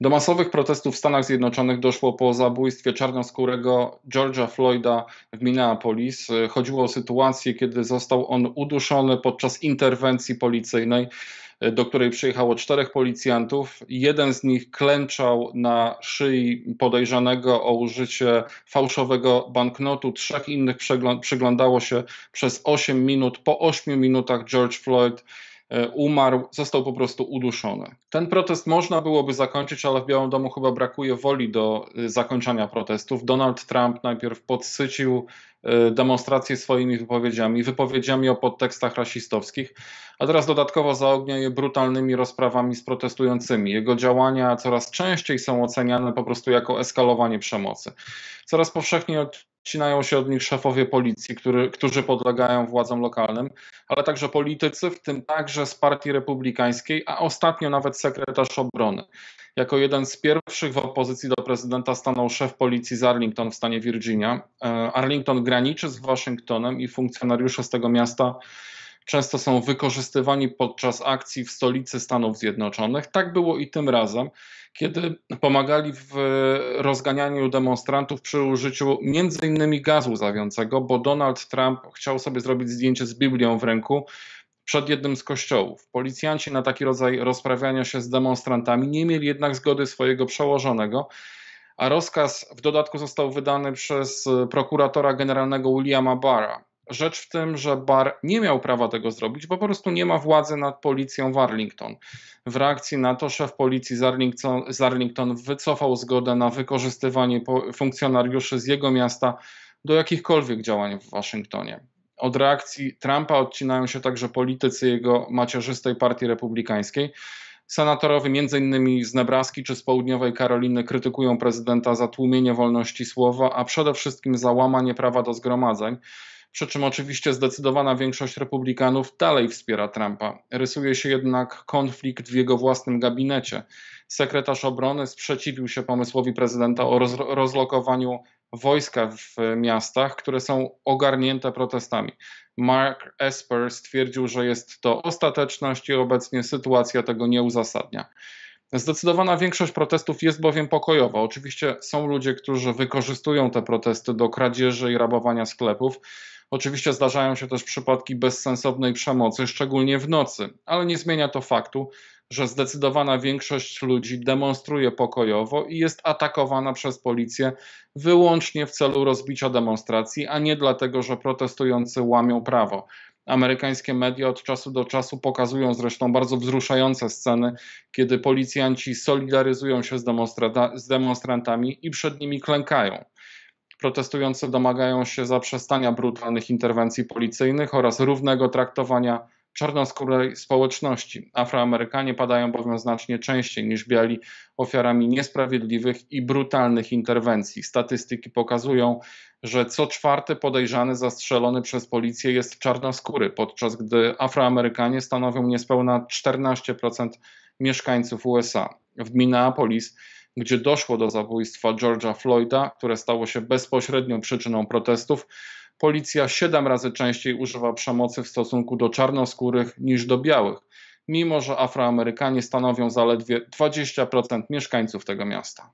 Do masowych protestów w Stanach Zjednoczonych doszło po zabójstwie czarnoskórego George'a Floyda w Minneapolis. Chodziło o sytuację, kiedy został on uduszony podczas interwencji policyjnej do której przyjechało czterech policjantów. Jeden z nich klęczał na szyi podejrzanego o użycie fałszowego banknotu. Trzech innych przyglądało się przez 8 minut. Po 8 minutach George Floyd E, umarł, został po prostu uduszony. Ten protest można byłoby zakończyć, ale w Białym Domu chyba brakuje woli do e, zakończenia protestów. Donald Trump najpierw podsycił e, demonstracje swoimi wypowiedziami, wypowiedziami o podtekstach rasistowskich, a teraz dodatkowo zaognia je brutalnymi rozprawami z protestującymi. Jego działania coraz częściej są oceniane po prostu jako eskalowanie przemocy. Coraz powszechniej od odcinają się od nich szefowie policji, który, którzy podlegają władzom lokalnym, ale także politycy, w tym także z Partii Republikańskiej, a ostatnio nawet sekretarz obrony. Jako jeden z pierwszych w opozycji do prezydenta stanął szef policji z Arlington w stanie Virginia. E, Arlington graniczy z Waszyngtonem i funkcjonariusze z tego miasta często są wykorzystywani podczas akcji w stolicy Stanów Zjednoczonych. Tak było i tym razem, kiedy pomagali w rozganianiu demonstrantów przy użyciu m.in. gazu zawiącego, bo Donald Trump chciał sobie zrobić zdjęcie z Biblią w ręku przed jednym z kościołów. Policjanci na taki rodzaj rozprawiania się z demonstrantami nie mieli jednak zgody swojego przełożonego, a rozkaz w dodatku został wydany przez prokuratora generalnego Williama Barra. Rzecz w tym, że Barr nie miał prawa tego zrobić, bo po prostu nie ma władzy nad policją w Arlington. W reakcji na to szef policji z Arlington, z Arlington wycofał zgodę na wykorzystywanie funkcjonariuszy z jego miasta do jakichkolwiek działań w Waszyngtonie. Od reakcji Trumpa odcinają się także politycy jego macierzystej partii republikańskiej. Senatorowie m.in. z Nebraski czy z południowej Karoliny krytykują prezydenta za tłumienie wolności słowa, a przede wszystkim za łamanie prawa do zgromadzeń przy czym oczywiście zdecydowana większość republikanów dalej wspiera Trumpa. Rysuje się jednak konflikt w jego własnym gabinecie. Sekretarz obrony sprzeciwił się pomysłowi prezydenta o roz rozlokowaniu wojska w miastach, które są ogarnięte protestami. Mark Esper stwierdził, że jest to ostateczność i obecnie sytuacja tego nie uzasadnia. Zdecydowana większość protestów jest bowiem pokojowa. Oczywiście są ludzie, którzy wykorzystują te protesty do kradzieży i rabowania sklepów. Oczywiście zdarzają się też przypadki bezsensownej przemocy, szczególnie w nocy, ale nie zmienia to faktu, że zdecydowana większość ludzi demonstruje pokojowo i jest atakowana przez policję wyłącznie w celu rozbicia demonstracji, a nie dlatego, że protestujący łamią prawo. Amerykańskie media od czasu do czasu pokazują zresztą bardzo wzruszające sceny, kiedy policjanci solidaryzują się z, demonstra z demonstrantami i przed nimi klękają. Protestujący domagają się zaprzestania brutalnych interwencji policyjnych oraz równego traktowania czarnoskórej społeczności. Afroamerykanie padają bowiem znacznie częściej niż biali ofiarami niesprawiedliwych i brutalnych interwencji. Statystyki pokazują, że co czwarty podejrzany zastrzelony przez policję jest czarnoskóry, podczas gdy Afroamerykanie stanowią niespełna 14% mieszkańców USA. W Minneapolis gdzie doszło do zabójstwa George'a Floyda, które stało się bezpośrednią przyczyną protestów, policja siedem razy częściej używa przemocy w stosunku do czarnoskórych niż do białych, mimo że Afroamerykanie stanowią zaledwie 20% mieszkańców tego miasta.